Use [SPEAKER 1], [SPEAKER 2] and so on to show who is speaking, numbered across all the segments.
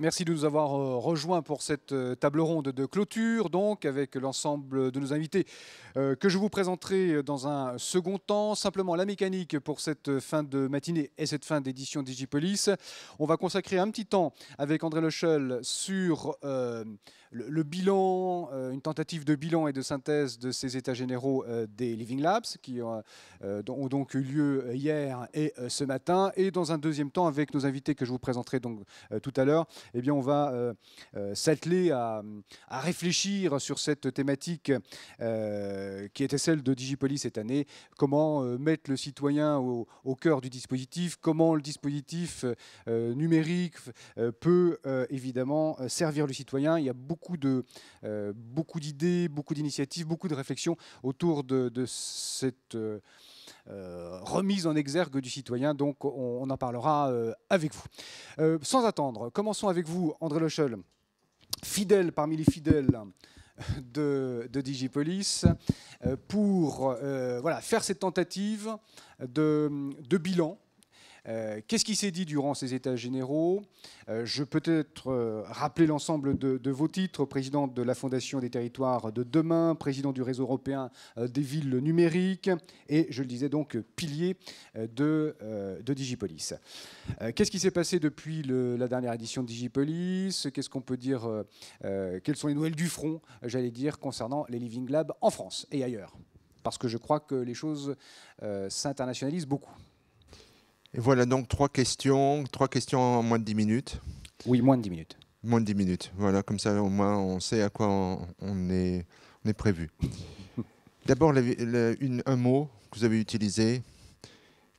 [SPEAKER 1] Merci de nous avoir euh, rejoints pour cette euh, table ronde de clôture, donc avec l'ensemble de nos invités euh, que je vous présenterai dans un second temps. Simplement la mécanique pour cette fin de matinée et cette fin d'édition DigiPolis. On va consacrer un petit temps avec André Lechel sur le, bilan, euh, une tentative de bilan et de synthèse de ces états généraux euh, des Living Labs qui euh, ont, donc eu lieu hier et ce matin. Et dans un deuxième temps, avec nos invités que je vous présenterai donc tout à l'heure, eh bien on va s'atteler à, réfléchir sur cette thématique qui était celle de Digipoli cette année. Comment mettre le citoyen au, au cœur du dispositif Comment le dispositif numérique peut évidemment servir le citoyen Il y a beaucoup beaucoup de euh, beaucoup d'idées, beaucoup d'initiatives, beaucoup de réflexions autour de, cette euh, euh, remise en exergue du citoyen. Donc, on, en parlera avec vous. sans attendre, commençons avec vous, André Lechel, fidèle parmi les fidèles de, de, Digipolis pour voilà, faire cette tentative de, de bilan euh, qu'est-ce qui s'est dit durant ces États généraux euh, Je peux peut-être euh, rappeler l'ensemble de, vos titres, président de la Fondation des territoires de demain, président du réseau européen des villes numériques et, je le disais donc, pilier de, Digipolis. Qu'est-ce qui s'est passé depuis la dernière édition de Digipolis Qu'est-ce qu'on peut dire Quelles sont les nouvelles du front, j'allais dire, concernant les Living Labs en France et ailleurs parce que je crois que les choses s'internationalisent beaucoup.
[SPEAKER 2] Et voilà donc trois questions, trois questions en moins de dix minutes. Oui, moins de dix minutes. Moins de dix minutes. Voilà, comme ça au moins on sait à quoi on, est, prévu. D'abord, un mot que vous avez utilisé,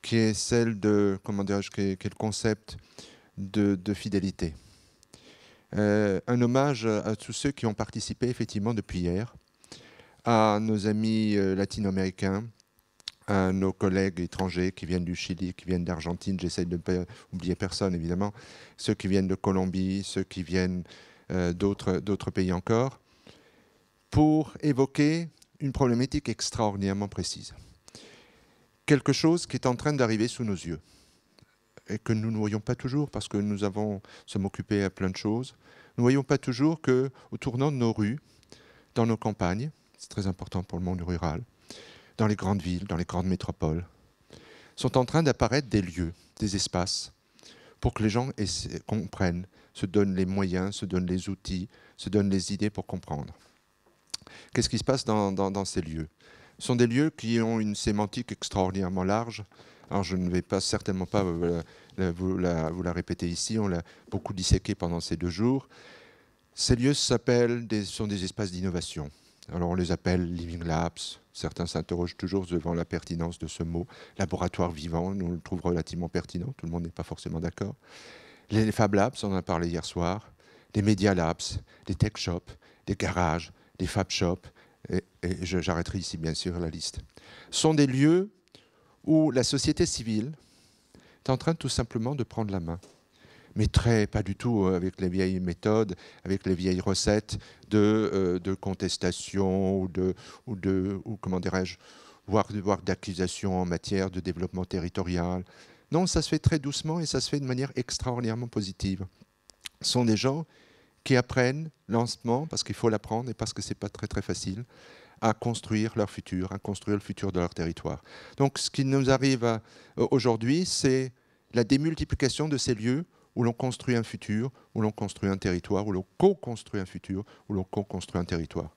[SPEAKER 2] qui est celle de, comment dirais-je, concept de, fidélité. Euh, un hommage à tous ceux qui ont participé effectivement depuis hier, à nos amis euh, latino-américains, à euh, nos collègues étrangers qui viennent du Chili, qui viennent d'Argentine, j'essaie de ne pas oublier personne évidemment, ceux qui viennent de Colombie, ceux qui viennent euh, d'autres pays encore, pour évoquer une problématique extraordinairement précise. Quelque chose qui est en train d'arriver sous nos yeux et que nous ne voyons pas toujours parce que nous avons sommes occupés à plein de choses. Nous ne voyons pas toujours que tournant de nos rues, dans nos campagnes, c'est très important pour le monde rural, dans les grandes villes, dans les grandes métropoles, sont en train d'apparaître des lieux, des espaces, pour que les gens comprennent, se donnent les moyens, se donnent les outils, se donnent les idées pour comprendre. Qu'est-ce qui se passe dans, ces lieux Ce sont des lieux qui ont une sémantique extraordinairement large. Alors je ne vais pas, certainement pas euh, vous la, répéter ici, on l'a beaucoup disséqué pendant ces deux jours. Ces lieux s'appellent, sont des espaces d'innovation. Alors on les appelle Living Labs. Certains s'interrogent toujours devant la pertinence de ce mot. Laboratoire vivant, nous on le trouve relativement pertinent. Tout le monde n'est pas forcément d'accord. Les Fab Labs, on en a parlé hier soir. Les Media Labs, les Tech Shops, les garages, les Fab Shops. Et, et j'arrêterai ici, bien sûr, la liste. Sont des lieux où la société civile est en train tout simplement de prendre la main mais très pas du tout euh, avec les vieilles méthodes, avec les vieilles recettes euh, de, contestation ou de, ou de ou comment dirais-je, voire, voire d'accusation en matière de développement territorial. Non, ça se fait très doucement et ça se fait de manière extraordinairement positive. Ce sont des gens qui apprennent lentement, parce qu'il faut l'apprendre et parce que ce n'est pas très très facile, à construire leur futur, à construire le futur de leur territoire. Donc ce qui nous arrive euh, aujourd'hui, c'est la démultiplication de ces lieux où l'on construit un futur, où l'on construit un territoire, où l'on co-construit un futur, où l'on co-construit un territoire.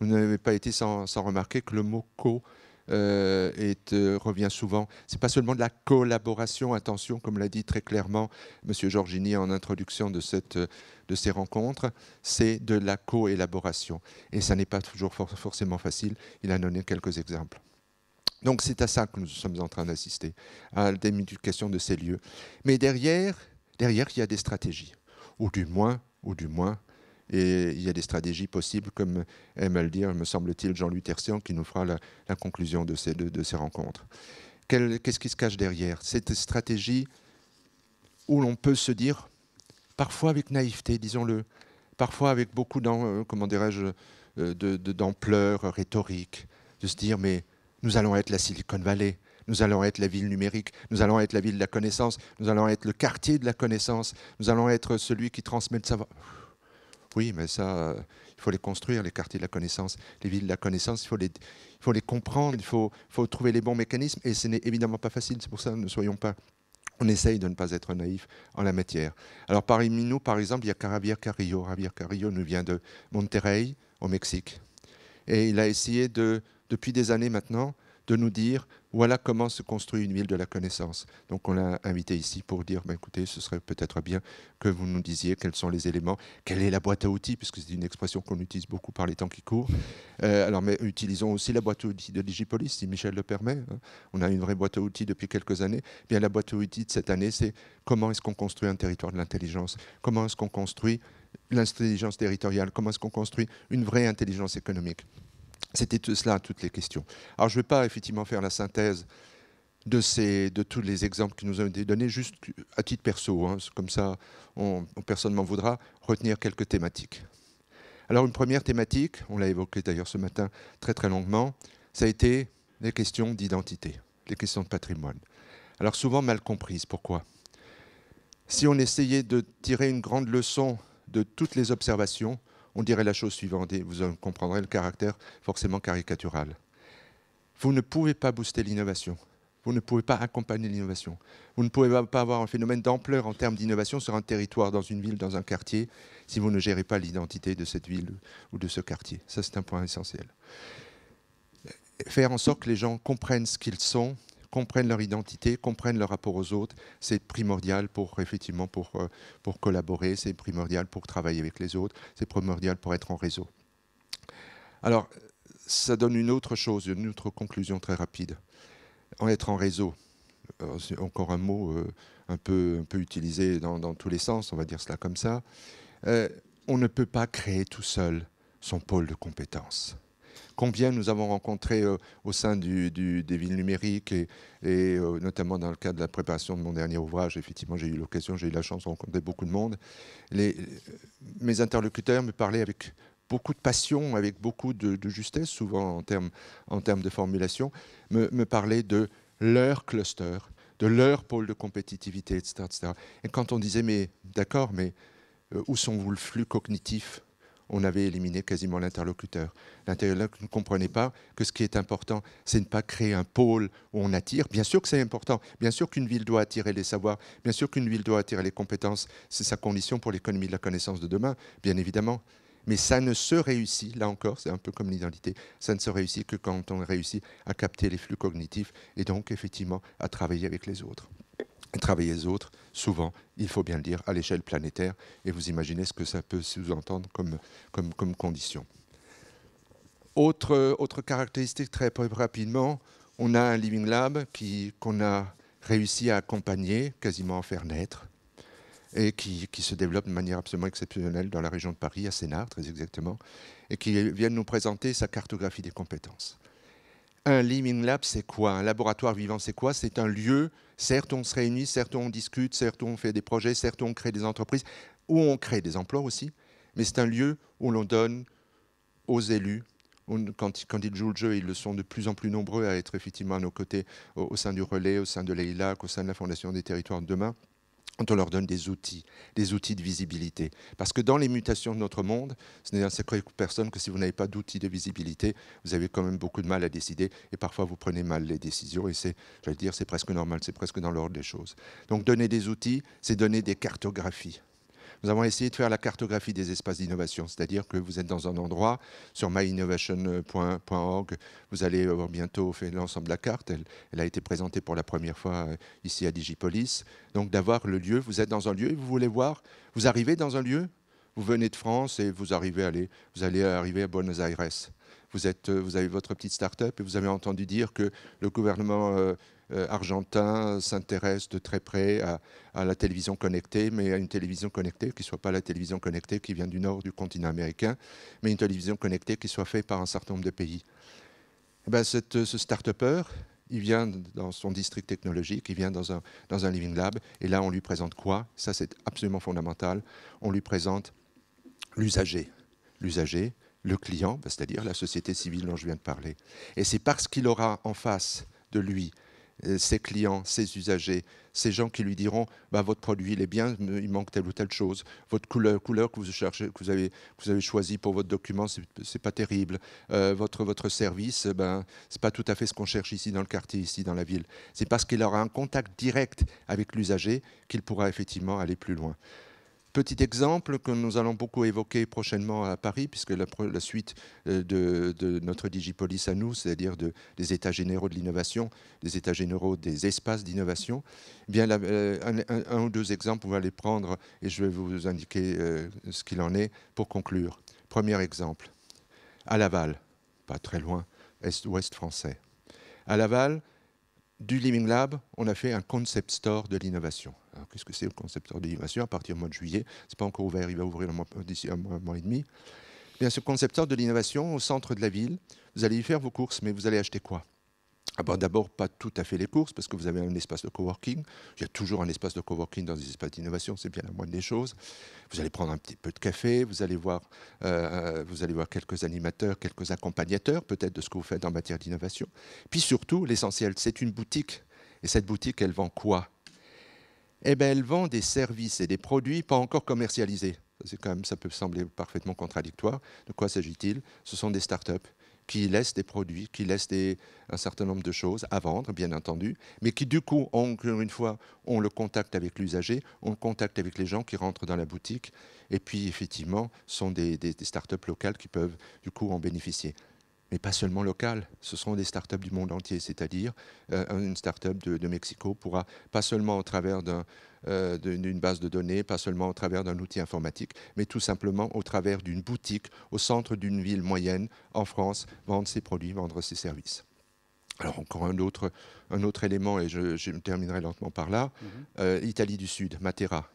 [SPEAKER 2] Vous n'avez pas été sans, remarquer que le mot co euh, est, euh, revient souvent. C'est pas seulement de la collaboration, attention, comme l'a dit très clairement M. Giorgini en introduction de, ces rencontres, c'est de la co-élaboration. Et ça n'est pas toujours forcément facile. Il a donné quelques exemples. Donc c'est à ça que nous sommes en train d'assister, à la de ces lieux. Mais derrière, derrière, il y a des stratégies, ou du moins, ou du moins, et il y a des stratégies possibles, comme aime à le dire, hein, me semble-t-il, jean luc Tercian qui nous fera la, conclusion de ces, de, rencontres. Qu'est-ce qui se cache derrière Cette stratégie où l'on peut se dire, parfois avec naïveté, disons-le, parfois avec beaucoup euh, euh, d'ampleur rhétorique, de se dire, mais nous allons être la Silicon Valley, nous allons être la ville numérique, nous allons être la ville de la connaissance, nous allons être le quartier de la connaissance, nous allons être celui qui transmet le savoir. Oui, mais ça, euh, il faut les construire, les quartiers de la connaissance, les villes de la connaissance, il faut les, il faut les comprendre, il faut, faut trouver les bons mécanismes, et ce n'est évidemment pas facile, c'est pour ça ne soyons pas on essaye de ne pas être naïf en la matière. Alors parmi nous, par exemple, il y a Javier Carrillo. Javier Carrillo nous vient de Monterrey, au Mexique. Et il a essayé de, depuis des années maintenant, de nous dire voilà comment se construit une ville de la connaissance. Donc on l'a invité ici pour dire bah, écoutez, ce serait peut-être bien que vous nous disiez quels sont les éléments, quelle est la boîte à outils, puisque c'est une expression qu'on utilise beaucoup par les temps qui courent. Euh, alors, mais utilisons aussi la boîte à outils de Digipolis, si Michel le permet. Hein. On a une vraie boîte à outils depuis quelques années. Eh bien, la boîte à outils de cette année, c'est comment est-ce qu'on construit un territoire de l'intelligence Comment est-ce qu'on construit l'intelligence territoriale Comment est-ce qu'on construit une vraie intelligence économique c'était tout cela, toutes les questions. Alors, je ne vais pas effectivement faire la synthèse de, de tous les exemples qui nous ont été donnés, juste à titre perso, hein. comme ça on, personne ne voudra, retenir quelques thématiques. Alors une première thématique, on l'a évoquée d'ailleurs ce matin très très longuement, ça a été les questions d'identité, les questions de patrimoine. Alors souvent mal comprises, pourquoi Si on essayait de tirer une grande leçon de toutes les observations, on dirait la chose suivante, et vous en comprendrez le caractère forcément caricatural. Vous ne pouvez pas booster l'innovation. Vous ne pouvez pas accompagner l'innovation. Vous ne pouvez pas avoir un phénomène d'ampleur en termes d'innovation sur un territoire, dans une ville, dans un quartier, si vous ne gérez pas l'identité de cette ville ou de ce quartier. Ça, c'est un point essentiel. Faire en sorte que les gens comprennent ce qu'ils sont, comprennent leur identité, comprennent leur rapport aux autres. C'est primordial pour effectivement pour, euh, pour collaborer, c'est primordial pour travailler avec les autres, c'est primordial pour être en réseau. Alors, ça donne une autre chose, une autre conclusion très rapide. En être en réseau, euh, c'est encore un mot euh, un, peu, un peu utilisé dans, dans, tous les sens, on va dire cela comme ça. on ne peut pas créer tout seul son pôle de compétences combien nous avons rencontré euh, au sein des villes numériques et, euh, notamment dans le cadre de la préparation de mon dernier ouvrage. Effectivement, j'ai eu l'occasion, j'ai eu la chance de rencontrer beaucoup de monde. Les, mes interlocuteurs me parlaient avec beaucoup de passion, avec beaucoup de, justesse, souvent en termes, en de formulation, me, parlaient de leur cluster, de leur pôle de compétitivité, etc. etc. Et quand on disait, mais d'accord, mais euh, où sont vous le flux cognitif on avait éliminé quasiment l'interlocuteur. L'interlocuteur ne comprenait pas que ce qui est important, c'est ne pas créer un pôle où on attire. Bien sûr que c'est important, bien sûr qu'une ville doit attirer les savoirs, bien sûr qu'une ville doit attirer les compétences, c'est sa condition pour l'économie de la connaissance de demain, bien évidemment. Mais ça ne se réussit, là encore, c'est un peu comme l'identité, ça ne se réussit que quand on réussit à capter les flux cognitifs et donc effectivement à travailler avec les autres travailler les autres, souvent, il faut bien le dire, à l'échelle planétaire, et vous imaginez ce que ça peut sous-entendre comme, comme, condition. Autre, caractéristique, très rapidement, on a un Living Lab qu'on a réussi à accompagner, quasiment à faire naître, et qui, se développe de manière absolument exceptionnelle dans la région de Paris, à Sénart très exactement, et qui vient nous présenter sa cartographie des compétences. Un Living Lab, c'est quoi Un laboratoire vivant, c'est quoi C'est un lieu Certes, on se réunit, certes, on discute, certes, on fait des projets, certes, on crée des entreprises, où on crée des emplois aussi, mais c'est un lieu où l'on donne aux élus, quand, ils jouent le jeu, ils le sont de plus en plus nombreux à être effectivement à nos côtés au, au sein du relais, au sein de l'EILAC, au sein de la Fondation des territoires de demain, on leur donne des outils, des outils de visibilité. Parce que dans les mutations de notre monde, ce n'est un secret pour personne que si vous n'avez pas d'outils de visibilité, vous avez quand même beaucoup de mal à décider et parfois vous prenez mal les décisions et c'est, j'allais dire, c'est presque normal, c'est presque dans l'ordre des choses. Donc donner des outils, c'est donner des cartographies. Nous avons essayé de faire la cartographie des espaces d'innovation, c'est-à-dire que vous êtes dans un endroit, sur myinnovation.org, vous allez avoir bientôt fait l'ensemble de la carte, elle, a été présentée pour la première fois euh, ici à Digipolis, donc d'avoir le lieu, vous êtes dans un lieu et vous voulez voir, vous arrivez dans un lieu, vous venez de France et vous arrivez à vous allez arriver à Buenos Aires. Vous, euh, vous avez votre petite start-up et vous avez entendu dire que le gouvernement euh, euh, argentin euh, s'intéresse de très près à, la télévision connectée, mais à une télévision connectée qui ne soit pas la télévision connectée qui vient du nord du continent américain, mais une télévision connectée qui soit faite par un certain nombre de pays. Eh ben, euh, ce start-upper, il vient dans son district technologique, il vient dans un, dans un living lab, et là on lui présente quoi Ça c'est absolument fondamental, on lui présente l'usager. L'usager, le client, c'est-à-dire la société civile dont je viens de parler. Et c'est parce qu'il aura en face de lui euh, ses clients, ses usagers, ces gens qui lui diront bah, votre produit il est bien, il manque telle ou telle chose, votre couleur, couleur que vous avez, choisi pour votre document, ce n'est pas terrible, euh, votre, service, euh, ben, ce n'est pas tout à fait ce qu'on cherche ici dans le quartier, ici dans la ville. C'est parce qu'il aura un contact direct avec l'usager qu'il pourra effectivement aller plus loin. Petit exemple que nous allons beaucoup évoquer prochainement à Paris, puisque la, suite euh, de, notre Digipolis à nous, c'est-à-dire des états généraux de l'innovation, des états généraux des espaces d'innovation, eh bien euh, un, ou deux exemples, on va les prendre et je vais vous indiquer euh, ce qu'il en est pour conclure. Premier exemple, à Laval, pas très loin, est-ouest français. À Laval, du Living Lab, on a fait un concept store de l'innovation. Alors, qu'est-ce que c'est le concept store de l'innovation À partir du mois de juillet, ce n'est pas encore ouvert, il va ouvrir euh, d'ici un mois, un et demi. Eh bien, ce concept store de l'innovation, au centre de la ville, vous allez y faire vos courses, mais vous allez acheter quoi ah bah, d'abord, pas tout à fait les courses, parce que vous avez un espace de coworking. Il y a toujours un espace de coworking dans des espaces d'innovation, c'est bien la moindre des choses. Vous allez prendre un petit peu de café, vous allez voir, euh, vous allez voir quelques animateurs, quelques accompagnateurs, peut-être de ce que vous faites en matière d'innovation. Puis surtout, l'essentiel, c'est une boutique. Et cette boutique, elle vend quoi Eh bien, elle vend des services et des produits pas encore commercialisés. C'est quand même, ça peut sembler parfaitement contradictoire. De quoi s'agit-il Ce sont des start startups qui laissent des produits, qui laissent un certain nombre de choses à vendre, bien entendu, mais qui du coup, encore une fois, ont le contact avec l'usager, ont le contact avec les gens qui rentrent dans la boutique, et puis effectivement, sont des, startups locales qui peuvent du coup en bénéficier. Mais pas seulement locales, ce seront des startups du monde entier, c'est-à-dire euh, une startup de Mexico pourra pas seulement au travers d'un euh, d'une base de données, pas seulement au travers d'un outil informatique, mais tout simplement au travers d'une boutique au centre d'une ville moyenne en France, vendre ses produits, vendre ses services. Alors encore un autre, élément, et je, terminerai lentement par là. Mhm. Euh, Italie du Sud, Matera.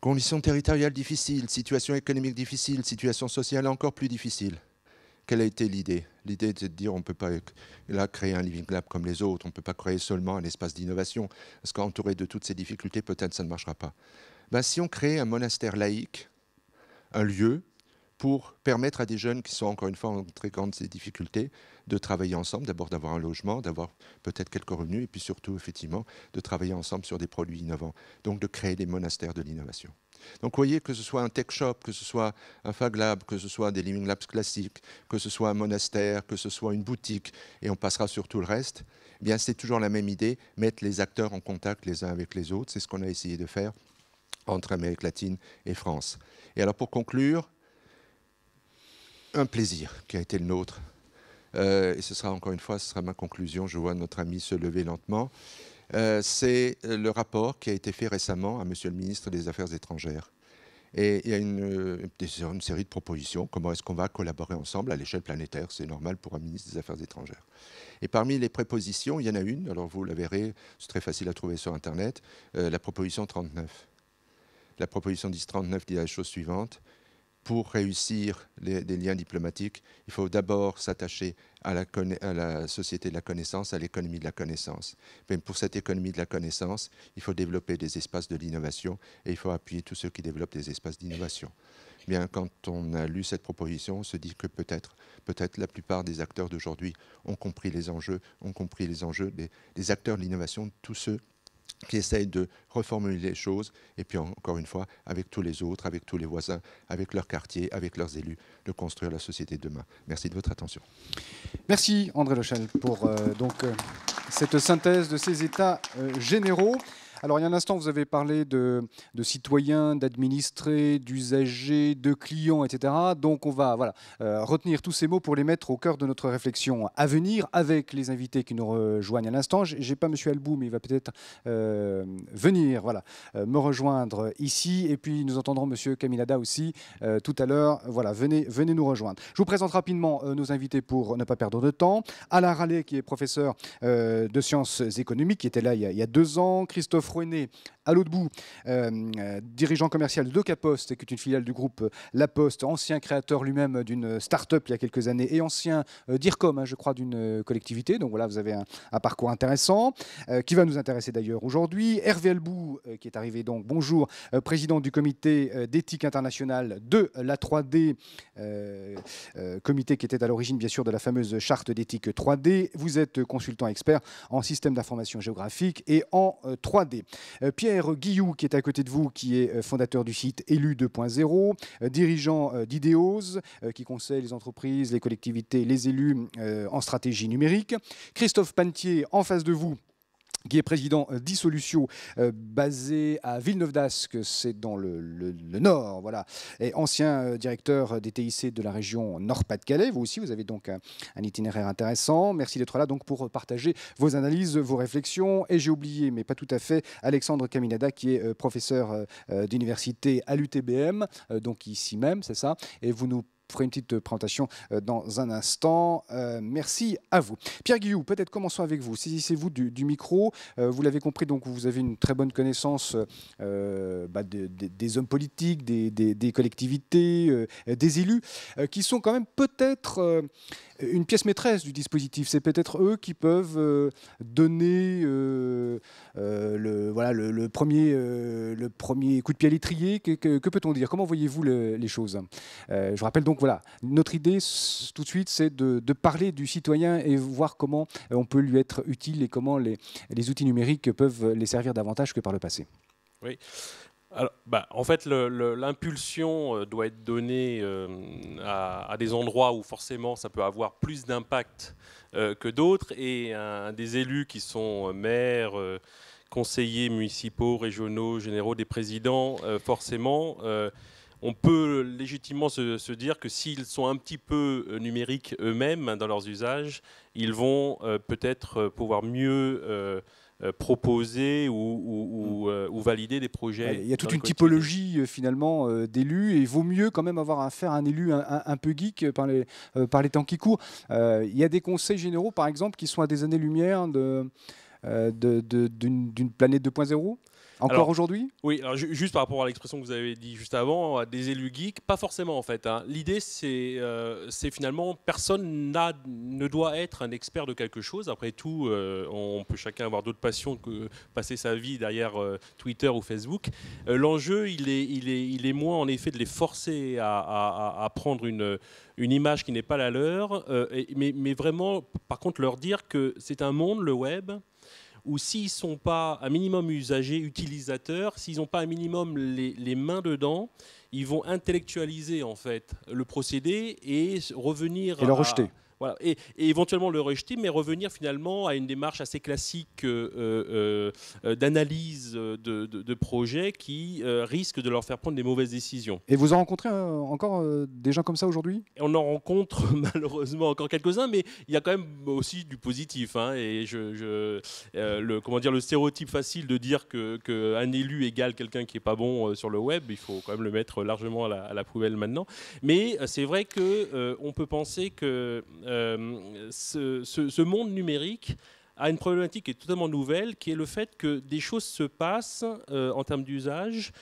[SPEAKER 2] Conditions territoriales difficiles, situation économique difficile, situation sociale encore plus difficile quelle a été l'idée L'idée de dire on ne peut pas là, créer un Living Lab comme les autres, on ne peut pas créer seulement un espace d'innovation, parce qu'entouré de toutes ces difficultés, peut-être ça ne marchera pas. Ben, si on crée un monastère laïque, un lieu pour permettre à des jeunes qui sont encore une fois en très grandes difficultés de travailler ensemble, d'abord d'avoir un logement, d'avoir peut-être quelques revenus, et puis surtout effectivement de travailler ensemble sur des produits innovants, donc de créer des monastères de l'innovation. Donc vous voyez que ce soit un tech shop, que ce soit un Fag Lab, que ce soit des Living Labs classiques, que ce soit un monastère, que ce soit une boutique, et on passera sur tout le reste, eh bien c'est toujours la même idée, mettre les acteurs en contact les uns avec les autres. C'est ce qu'on a essayé de faire entre Amérique latine et France. Et alors pour conclure, un plaisir qui a été le nôtre. Euh, et ce sera encore une fois, ce sera ma conclusion. Je vois notre ami se lever lentement. Euh, c'est le rapport qui a été fait récemment à Monsieur le ministre des Affaires étrangères. Et il y a une, série de propositions, comment est-ce qu'on va collaborer ensemble à l'échelle planétaire, c'est normal pour un ministre des Affaires étrangères. Et parmi les prépositions, il y en a une, alors vous la verrez, c'est très facile à trouver sur Internet, euh, la proposition 39. La proposition 1039 dit la chose suivante, pour réussir les, liens diplomatiques, il faut d'abord s'attacher à, la, société de la connaissance, à l'économie de la connaissance. pour cette économie de la connaissance, il faut développer des espaces de l'innovation et il faut appuyer tous ceux qui développent des espaces d'innovation. Bien, quand on a lu cette proposition, on se dit que peut-être peut, la plupart des acteurs d'aujourd'hui ont compris les enjeux, ont compris les enjeux des, des acteurs de l'innovation, tous ceux qui essayent de reformuler les choses, et puis encore une fois, avec tous les autres, avec tous les voisins, avec leur quartier, avec leurs élus, de construire la société demain. Merci de votre attention.
[SPEAKER 1] Merci André Lechel pour euh, euh, cette synthèse de ces états euh, généraux. Alors, il y a un instant, vous avez parlé de, citoyens, d'administrés, d'usagers, de clients, etc. Donc, on va voilà, euh, retenir tous ces mots pour les mettre au cœur de notre réflexion à venir avec les invités qui nous rejoignent à l'instant. Je n'ai pas M. Albou, mais il va peut-être euh, venir voilà, euh, me rejoindre ici. Et puis, nous entendrons M. Camilada aussi tout à l'heure. Voilà, venez, venez nous rejoindre. Je vous présente rapidement nos invités pour ne pas perdre de temps. Alain Rallet, qui est professeur de sciences économiques, qui était là il y a, il y a deux ans. Christophe freiner à l'autre bout, euh, euh, dirigeant commercial de Caposte, qui est une filiale du groupe euh, La Poste, ancien créateur lui-même d'une start-up il y a quelques années et ancien DIRCOM, hein, je crois, d'une collectivité. Donc voilà, vous avez un, parcours intéressant qui va nous intéresser d'ailleurs aujourd'hui. Hervé Albou, qui est arrivé donc, bonjour, président du comité d'éthique internationale de la 3D, comité qui était à l'origine bien sûr de la fameuse charte d'éthique 3D. Vous êtes consultant expert en système d'information géographique et en 3D. Pierre Guillaume, qui est à côté de vous, qui est euh, fondateur du site Élu 2.0, euh, dirigeant euh, d'Ideos, qui conseille les entreprises, les collectivités, les élus en stratégie numérique. Christophe Pantier, en face de vous, qui est président euh, dissolution, euh, basé à Villeneuve-d'Ascq, c'est dans le, Nord, voilà, et ancien euh, directeur des TIC de la région Nord-Pas-de-Calais. Vous aussi, vous avez donc un, itinéraire intéressant. Merci d'être là donc pour partager vos analyses, vos réflexions. Et j'ai oublié, mais pas tout à fait, Alexandre Caminada, qui est professeur d'université à l'UTBM, donc ici même, c'est ça, et vous nous ferai une petite euh, présentation euh, dans un instant. Euh, merci à vous. Pierre Guillou, peut-être commençons avec vous. Saisissez-vous du, micro. vous l'avez compris, donc vous avez une très bonne connaissance bah, des hommes politiques, des, collectivités, des élus, qui sont quand même peut-être une pièce maîtresse du dispositif. C'est peut-être eux qui peuvent donner le, voilà, le, premier, le premier coup de pied à l'étrier. Que, peut-on dire Comment voyez-vous les choses Je rappelle donc voilà, notre idée tout de suite, c'est de, parler du citoyen et voir comment euh, on peut lui être utile et comment les, outils numériques peuvent les servir davantage que par le passé.
[SPEAKER 3] Oui. Bah, en fait, l'impulsion euh, doit être donnée euh, à, des endroits où forcément ça peut avoir plus d'impact que d'autres. Et des élus qui sont maires, conseillers municipaux, régionaux, généraux, des présidents, forcément on peut légitimement se, dire que s'ils sont un petit peu euh, numériques eux-mêmes hein, dans leurs usages, ils vont euh, peut-être euh, pouvoir mieux proposer mm. ou, valider des projets. Il y a toute une
[SPEAKER 1] typologie finalement d'élus et vaut mieux quand même avoir affaire à un élu un, peu geek par les, temps qui courent. il y a des conseils généraux par exemple qui sont à des années-lumière d'une planète 2.0 encore aujourd'hui
[SPEAKER 3] Oui, juste par rapport à l'expression que vous avez dit juste avant, des élus geeks, pas forcément en fait. Hein. L'idée, euh, c'est finalement, personne ne doit être un expert de quelque chose. Après tout, euh, on peut chacun avoir d'autres passions que passer sa vie derrière euh, Twitter ou Facebook. L'enjeu, il est, moins en effet de les forcer à, prendre une image qui n'est pas la leur, mais, vraiment, par contre, leur dire que c'est un monde, le web, ou s'ils sont pas un minimum usagers, utilisateurs, s'ils n'ont pas un minimum les, mains dedans, ils vont intellectualiser en fait le procédé et revenir et le rejeter et, éventuellement le rejeter, mais revenir finalement à une démarche assez classique euh, euh, euh, d'analyse de, projets qui risque de leur faire prendre des mauvaises décisions.
[SPEAKER 1] Et vous en rencontrez encore des gens comme ça aujourd'hui On en rencontre
[SPEAKER 3] malheureusement encore quelques-uns, mais il y a quand même aussi du positif. Hein. et je, le, comment dire, le stéréotype facile de dire qu'un élu égale quelqu'un qui n'est pas bon sur le web, il faut quand même le mettre largement à la, poubelle maintenant. Mais c'est vrai qu'on peut penser que euh, ce, monde numérique a une problématique qui est totalement nouvelle, qui est le fait que des choses se passent euh, en termes d'usage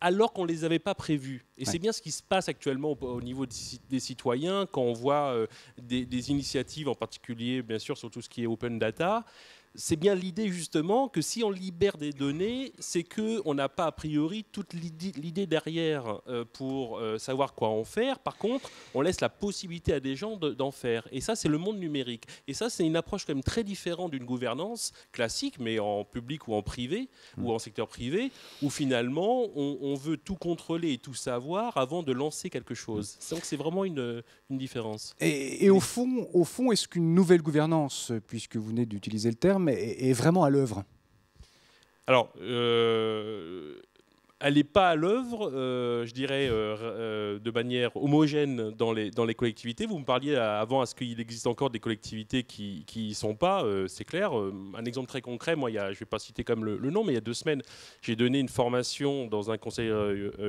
[SPEAKER 3] alors qu'on ne les avait pas prévues. Et c'est bien ce qui se passe actuellement au, niveau des citoyens, quand on voit euh, des, des, initiatives, en particulier, bien sûr, sur tout ce qui est open data, c'est bien l'idée justement que si on libère des données, c'est qu'on n'a pas a priori toute l'idée derrière euh, pour euh, savoir quoi en faire. Par contre, on laisse la possibilité à des gens d'en faire. Et ça, c'est le monde numérique. Et ça, c'est une approche quand même très différente d'une gouvernance classique, mais en public ou en privé, ou en secteur privé, où finalement, on, veut tout contrôler et tout savoir avant de lancer quelque chose. Mm. Donc c'est vraiment une, différence.
[SPEAKER 1] Et, et, au fond, au fond est-ce qu'une nouvelle gouvernance, puisque vous venez d'utiliser le terme, est, vraiment à l'œuvre
[SPEAKER 3] Alors, euh, elle n'est pas à l'œuvre, euh, je dirais, euh, euh, de manière homogène dans les, dans les collectivités. Vous me parliez avant à ce qu'il existe encore des collectivités qui n'y sont pas, c'est clair. Un exemple très concret, moi, je ne vais pas citer comme le, nom, mais il y a deux semaines, j'ai donné une formation dans un conseil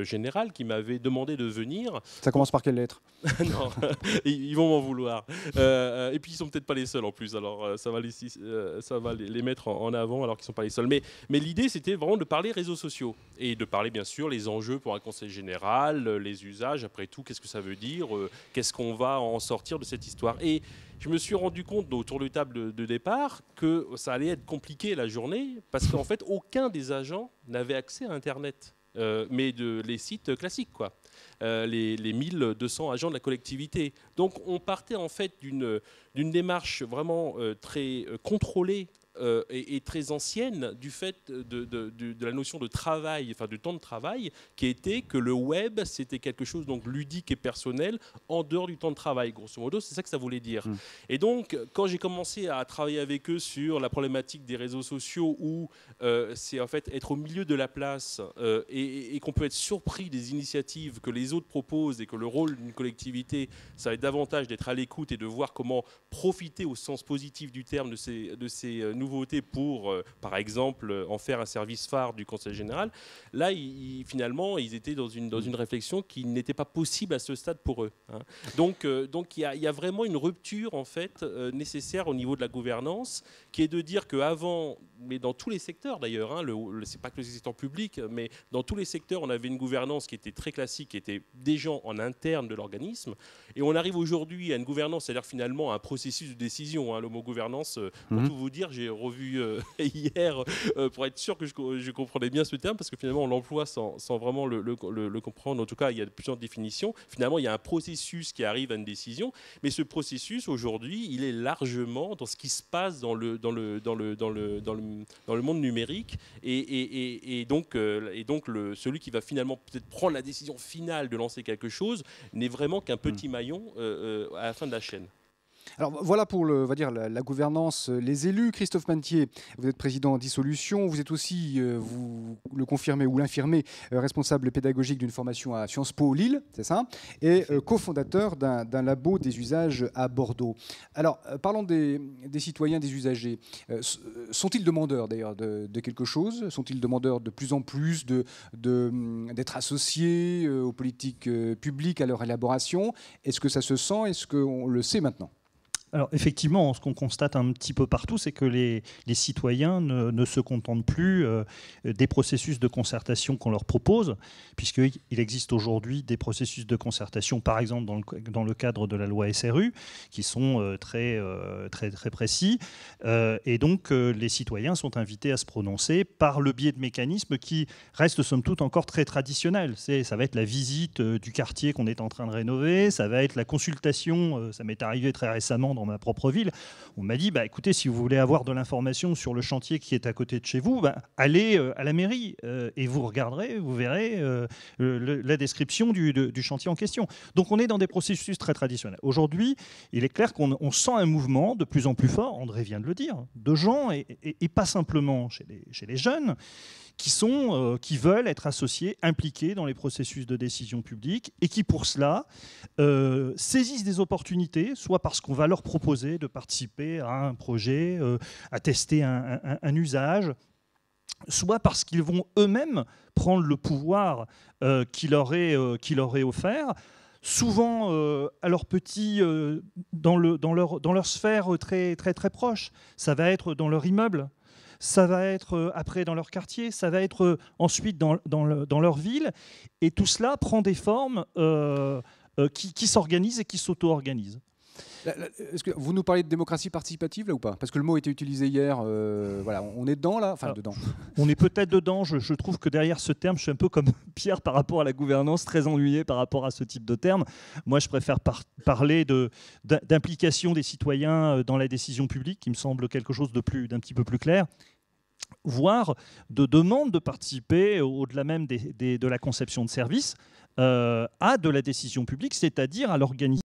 [SPEAKER 3] général qui m'avait demandé de venir.
[SPEAKER 1] Ça commence par quelle lettre Non,
[SPEAKER 3] ils vont m'en vouloir. et puis, ils ne sont peut-être pas les seuls en plus, alors ça va les, ça va les, mettre en, avant alors qu'ils ne sont pas les seuls. Mais, mais l'idée, c'était vraiment de parler réseaux sociaux et de parler bien sûr les enjeux pour un conseil général, euh, les usages, après tout, qu'est-ce que ça veut dire, euh, qu'est-ce qu'on va en sortir de cette histoire. Et je me suis rendu compte autour de table de départ que ça allait être compliqué la journée parce qu'en fait aucun des agents n'avait accès à Internet. Euh, mais de, les sites classiques, quoi. les, les, 1200 agents de la collectivité. Donc on partait en fait d'une démarche vraiment très contrôlée euh, est, très ancienne du fait de, de, de, la notion de travail, enfin du temps de travail, qui était que le web, c'était quelque chose donc ludique et personnel en dehors du temps de travail. Grosso modo, c'est ça que ça voulait dire. Mmh. Et donc, quand j'ai commencé à travailler avec eux sur la problématique des réseaux sociaux, où euh, c'est en fait être au milieu de la place euh, et, et qu'on peut être surpris des initiatives que les autres proposent et que le rôle d'une collectivité, ça va être davantage d'être à l'écoute et de voir comment profiter au sens positif du terme de ces, de ces nouveauté pour, euh, par exemple, en faire un service phare du Conseil général, là, finalement, ils étaient dans une, dans une réflexion qui n'était pas possible à ce stade pour eux. Hein. Donc, euh, donc il y, a, vraiment une rupture en fait euh, nécessaire au niveau de la gouvernance, qui est de dire qu'avant, mais dans tous les secteurs d'ailleurs, hein, le, c'est pas que le secteur public, mais dans tous les secteurs, on avait une gouvernance qui était très classique, qui était des gens en interne de l'organisme, et on arrive aujourd'hui à une gouvernance, c'est-à-dire finalement à un processus de décision. Hein, le mot gouvernance, pour mhm. tout vous dire, j'ai revu euh, hier euh, pour être sûr que je, je, comprenais bien ce terme, parce que finalement on l'emploie sans, sans, vraiment le, le, comprendre. En tout cas, il y a plusieurs définitions. Finalement, il y a un processus qui arrive à une décision, mais ce processus aujourd'hui, il est largement dans ce qui se passe dans le, dans le, dans le, dans le, dans le, monde numérique. Et, et, et, donc, euh, et donc le, celui qui va finalement peut-être prendre la décision finale de lancer quelque chose n'est vraiment qu'un hmm. petit maillon à la fin de la chaîne.
[SPEAKER 1] Alors voilà pour la, gouvernance, euh, les élus. Christophe Mantier, vous êtes président Dissolution, vous êtes aussi, euh, vous le confirmez ou l'infirmez, euh, responsable pédagogique d'une formation à Sciences Po Lille, c'est ça, et cofondateur d'un labo des usages à Bordeaux. Alors parlons des, citoyens, des usagers. Sont-ils demandeurs d'ailleurs de, quelque chose Sont-ils demandeurs de plus en plus hum, d'être associés aux politiques publiques, à leur élaboration Est-ce que ça se sent Est-ce qu'on le sait maintenant
[SPEAKER 4] alors effectivement, ce qu'on constate un petit peu partout, c'est que les, citoyens ne, se contentent plus euh, des processus de concertation qu'on leur propose, puisqu'il existe aujourd'hui des processus de concertation, par exemple dans le, cadre de la loi SRU, qui sont euh, très, euh, très, très précis. et donc les citoyens sont invités à se prononcer par le biais de mécanismes qui restent somme toute encore très traditionnels. Ça va être la visite du quartier qu'on est en train de rénover, ça va être la consultation, ça m'est arrivé très récemment dans ma propre ville, on m'a dit bah, écoutez, si vous voulez avoir de l'information sur le chantier qui est à côté de chez vous, bah, allez euh, à la mairie euh, et vous regarderez, vous verrez euh, la description du, chantier en question. Donc on est dans des processus très traditionnels. Aujourd'hui, il est clair qu'on sent un mouvement de plus en plus fort, André vient de le dire, de gens, et, pas simplement chez les, chez les jeunes, qui, sont, euh, qui veulent être associés, impliqués dans les processus de décision publique et qui, pour cela, euh, saisissent des opportunités, soit parce qu'on va leur proposer de participer à un projet, euh, à tester un, usage, soit parce qu'ils vont eux-mêmes prendre le pouvoir qui leur, est, qui, offert souvent à leur petit, dans, leur, dans leur sphère très, très, très proche. Ça va être dans leur immeuble, ça va être euh, après dans leur quartier, ça va être euh, ensuite dans, dans, leur ville. Et tout cela prend des formes euh, qui, s'organisent et qui s'auto-organisent.
[SPEAKER 1] Est-ce que vous nous parlez de démocratie participative là ou pas Parce que le mot était utilisé hier. voilà, on est dedans là, enfin dedans. On est peut-être
[SPEAKER 4] dedans. Je, trouve que derrière ce terme, je suis un peu comme Pierre par rapport à la gouvernance, très ennuyé par rapport à ce type de terme. Moi, je préfère parler de d'implication des citoyens dans la décision publique, qui me semble quelque chose de plus d'un petit peu plus clair voire de demande de participer, au-delà même de la conception de service, euh, à de la décision publique, c'est-à-dire à l'organisation